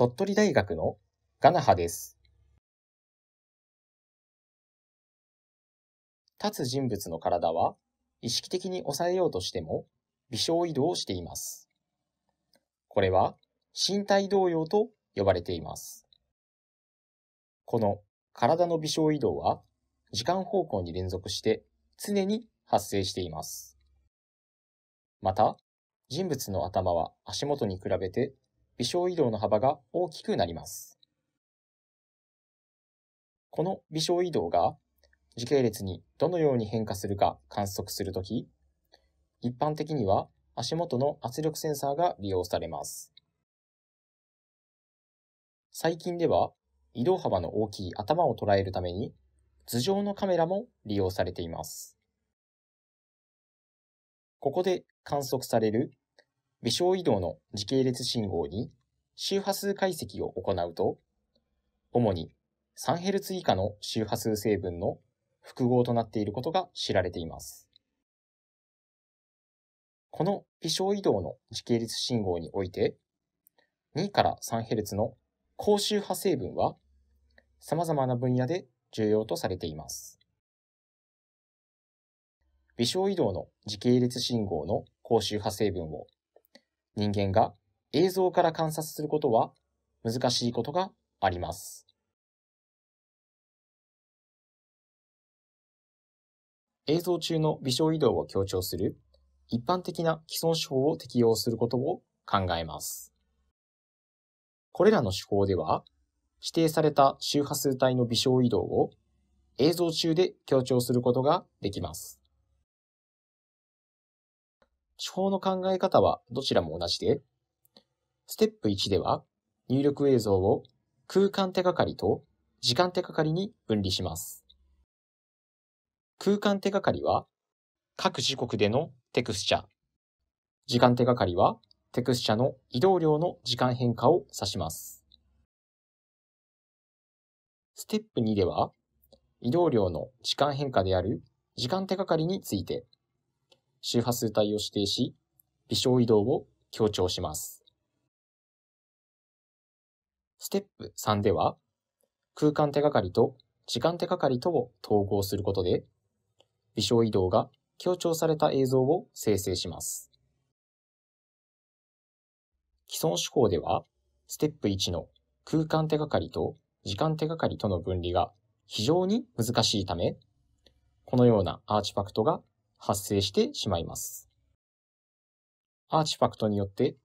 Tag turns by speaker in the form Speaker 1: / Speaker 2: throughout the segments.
Speaker 1: 鳥取大学のガナハです。
Speaker 2: 立つ人物の体は意識的に抑えようとしても微小移動をしています。これは身体動揺と呼ばれています。この体の微小移動は時間方向に連続して常に発生しています。また、人物の頭は足元に比べて微小移動の幅が大きくなります。この微小移動が時系列にどのように変化するか観測するとき、一般的には足元の圧力センサーが利用されます。最近では移動幅の大きい頭を捉えるために頭上のカメラも利用されています。ここで観測される微小移動の時系列信号に周波数解析を行うと、主に 3Hz 以下の周波数成分の複合となっていることが知られています。この微小移動の時系列信号において、2から 3Hz の高周波成分は様々な分野で重要とされています。微小移動の時系列信号の高周波成分を人間が映像から観察することは難しいことがあります。
Speaker 1: 映像中の微小移動を強調する
Speaker 2: 一般的な既存手法を適用することを考えます。これらの手法では、指定された周波数帯の微小移動を映像中で強調することができます。手法の考え方はどちらも同じで、ステップ1では入力映像を空間手がかりと時間手がかりに分離します。空間手がかりは各時刻でのテクスチャ。時間手がかりはテクスチャの移動量の時間変化を指します。ステップ2では移動量の時間変化である時間手がかりについて周波数帯を指定し、微小移動を強調します。ステップ3では、空間手がかりと時間手がかりとを統合することで、微小移動が強調された映像を生成します。既存手法では、ステップ1の空間手がかりと時間手がかりとの分離が非常に難しいため、このようなアーチファクトが発生してしまいます。アーチファクトによって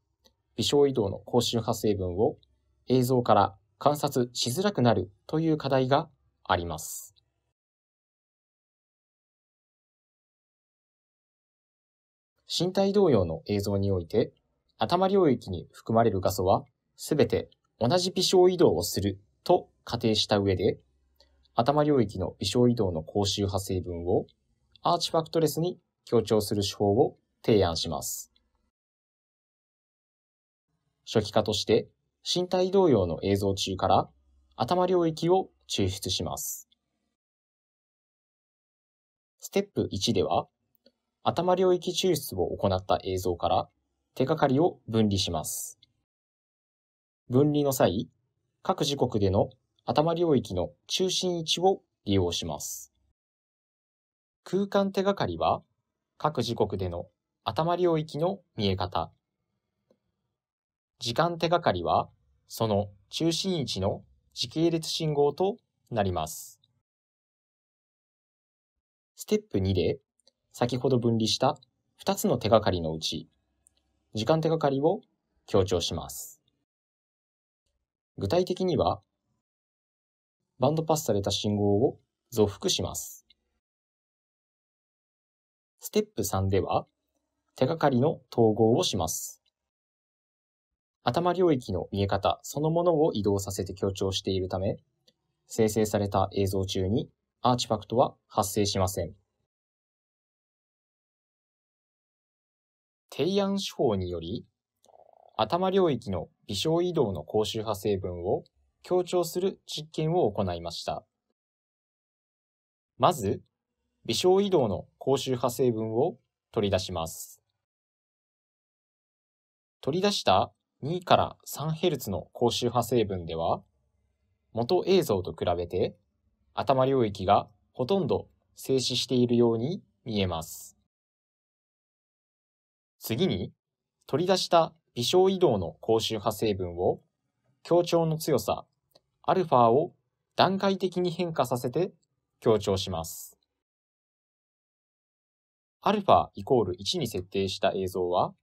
Speaker 2: 微小移動の高周波成分を映像から観察しづらくなるという課題があります。身体同様の映像において、頭領域に含まれる画素は、すべて同じ微小移動をすると仮定した上で、頭領域の微小移動の高周波成分をアーチファクトレスに強調する手法を提案します。初期化として身体動揺の映像中から頭領域を抽出します。ステップ1では頭領域抽出を行った映像から手がかりを分離します。分離の際、各時刻での頭領域の中心位置を利用します。空間手がかりは各時刻での頭領域の見え方。時間手がかりはその中心位置の時系列信号となります。ステップ2で先ほど分離した2つの手がかりのうち時間手がかりを強調します。具体的にはバンドパスされた
Speaker 1: 信号を増幅します。ステップ3では、
Speaker 2: 手がかりの統合をします。頭領域の見え方そのものを移動させて強調しているため、生成された映像中にアーチファクトは発生しません。提案手法により、頭領域の微小移動の高周波成分を強調する実験を行いました。まず、微小移動の高周波成分を取り出します。取り出した2から 3Hz の高周波成分では、元映像と比べて頭領域がほとんど静止しているように見えます。次に、取り出した微小移動の高周波成分を強調の強さ、アルファを段階的に変化させて強調します。α イコール1に設定した映像は、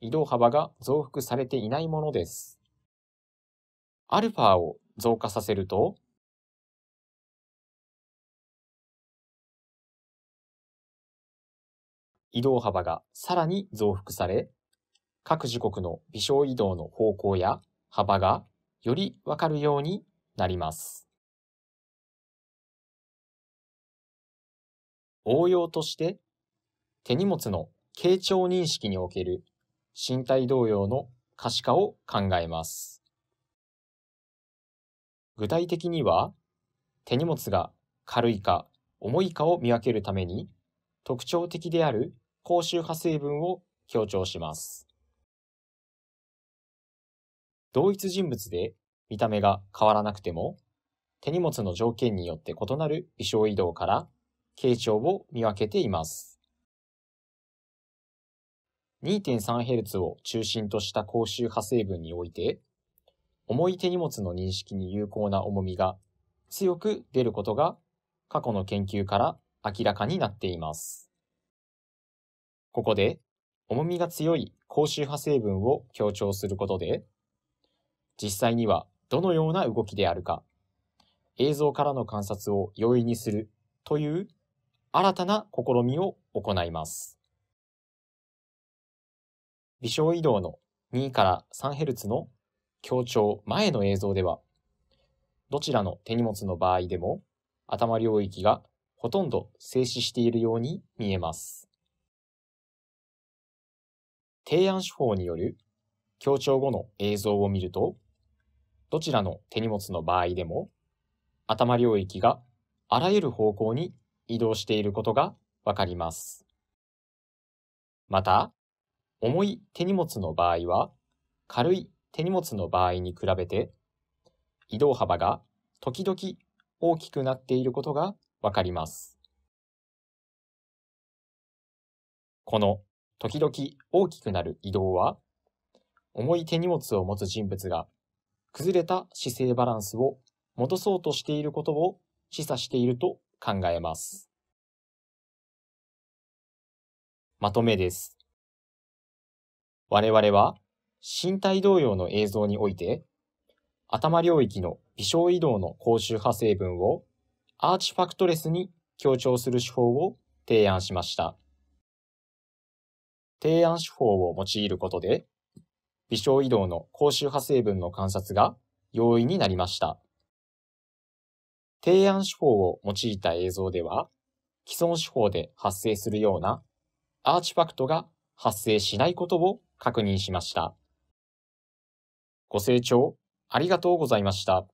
Speaker 2: 移動幅が増幅されていないものです。
Speaker 1: α を増加させると、移動幅が
Speaker 2: さらに増幅され、各時刻の微小移動の方向や幅がよりわかるようになります。応用として手荷物の傾聴認識における身体動揺の可視化を考えます。具体的には、手荷物が軽いか重いかを見分けるために、特徴的である高周波成分を強調します。同一人物で見た目が変わらなくても、手荷物の条件によって異なる微小移動から、傾聴を見分けています。2.3Hz を中心とした高周波成分において、重い手荷物の認識に有効な重みが強く出ることが過去の研究から明らかになっています。ここで重みが強い高周波成分を強調することで、実際にはどのような動きであるか、映像からの観察を容易にするという新たな試みを行います。微小移動の2から3ヘルツの強調前の映像では、どちらの手荷物の場合でも頭領域がほとんど静止しているように見えます。提案手法による強調後の映像を見ると、どちらの手荷物の場合でも頭領域があらゆる方向に移動していることがわかります。また、重い手荷物の場合は、軽い手荷物の場合に比べて、移動幅が時々大きくなっていること
Speaker 1: がわかります。この
Speaker 2: 時々大きくなる移動は、重い手荷物を持つ人物が崩れた姿勢バランスを戻そうとしていることを示唆していると考えます。まとめです。我々は身体動揺の映像において頭領域の微小移動の高周波成分をアーチファクトレスに強調する手法を提案しました。提案手法を用いることで微小移動の高周波成分の観察が容易になりました。提案手法を用いた映像では既存手法で発生するようなアーチファクトが発生しないことを確認しました。ご清
Speaker 1: 聴ありがとうございました。